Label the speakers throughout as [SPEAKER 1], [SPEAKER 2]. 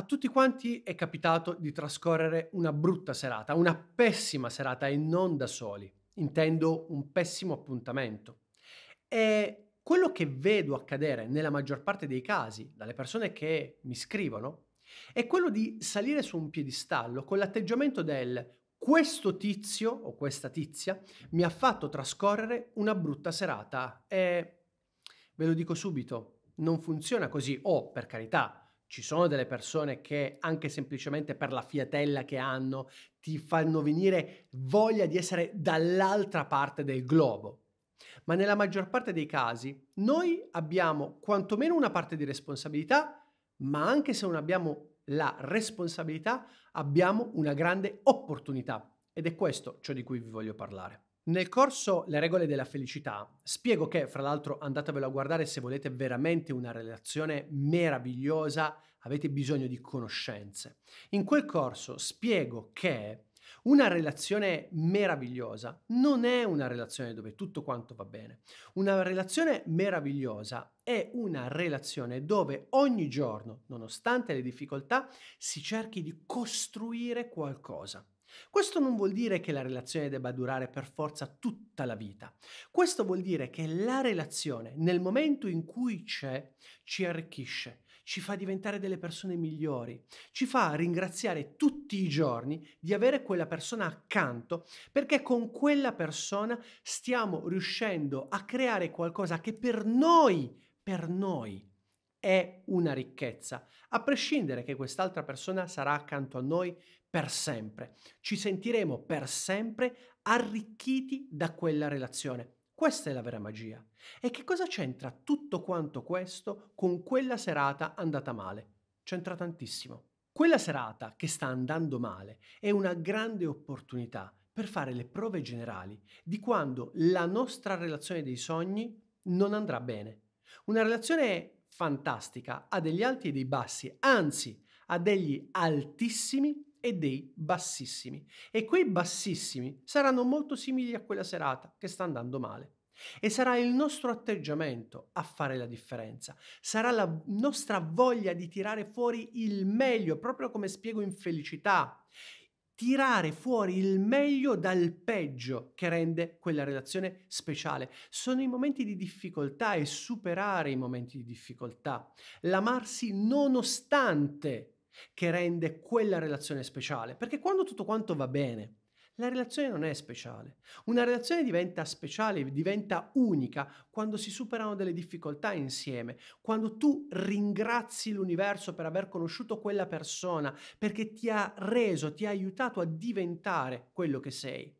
[SPEAKER 1] A tutti quanti è capitato di trascorrere una brutta serata, una pessima serata e non da soli. Intendo un pessimo appuntamento. E quello che vedo accadere nella maggior parte dei casi dalle persone che mi scrivono è quello di salire su un piedistallo con l'atteggiamento del questo tizio o questa tizia mi ha fatto trascorrere una brutta serata e ve lo dico subito, non funziona così o per carità ci sono delle persone che anche semplicemente per la fiatella che hanno ti fanno venire voglia di essere dall'altra parte del globo. Ma nella maggior parte dei casi noi abbiamo quantomeno una parte di responsabilità, ma anche se non abbiamo la responsabilità, abbiamo una grande opportunità. Ed è questo ciò di cui vi voglio parlare. Nel corso Le regole della felicità spiego che, fra l'altro, andatevelo a guardare se volete veramente una relazione meravigliosa, avete bisogno di conoscenze. In quel corso spiego che una relazione meravigliosa non è una relazione dove tutto quanto va bene. Una relazione meravigliosa è una relazione dove ogni giorno, nonostante le difficoltà, si cerchi di costruire qualcosa. Questo non vuol dire che la relazione debba durare per forza tutta la vita. Questo vuol dire che la relazione, nel momento in cui c'è, ci arricchisce, ci fa diventare delle persone migliori, ci fa ringraziare tutti i giorni di avere quella persona accanto, perché con quella persona stiamo riuscendo a creare qualcosa che per noi, per noi, è una ricchezza, a prescindere che quest'altra persona sarà accanto a noi per sempre. Ci sentiremo per sempre arricchiti da quella relazione. Questa è la vera magia. E che cosa c'entra tutto quanto questo con quella serata andata male? C'entra tantissimo. Quella serata che sta andando male è una grande opportunità per fare le prove generali di quando la nostra relazione dei sogni non andrà bene. Una relazione fantastica, ha degli alti e dei bassi, anzi ha degli altissimi e dei bassissimi. E quei bassissimi saranno molto simili a quella serata che sta andando male. E sarà il nostro atteggiamento a fare la differenza, sarà la nostra voglia di tirare fuori il meglio, proprio come spiego in felicità tirare fuori il meglio dal peggio che rende quella relazione speciale. Sono i momenti di difficoltà e superare i momenti di difficoltà. L'amarsi nonostante che rende quella relazione speciale. Perché quando tutto quanto va bene, la relazione non è speciale. Una relazione diventa speciale, diventa unica quando si superano delle difficoltà insieme, quando tu ringrazi l'universo per aver conosciuto quella persona, perché ti ha reso, ti ha aiutato a diventare quello che sei.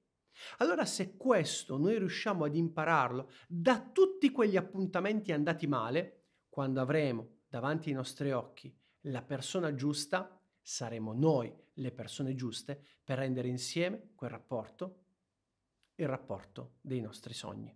[SPEAKER 1] Allora se questo noi riusciamo ad impararlo da tutti quegli appuntamenti andati male, quando avremo davanti ai nostri occhi la persona giusta, saremo noi le persone giuste per rendere insieme quel rapporto, il rapporto dei nostri sogni.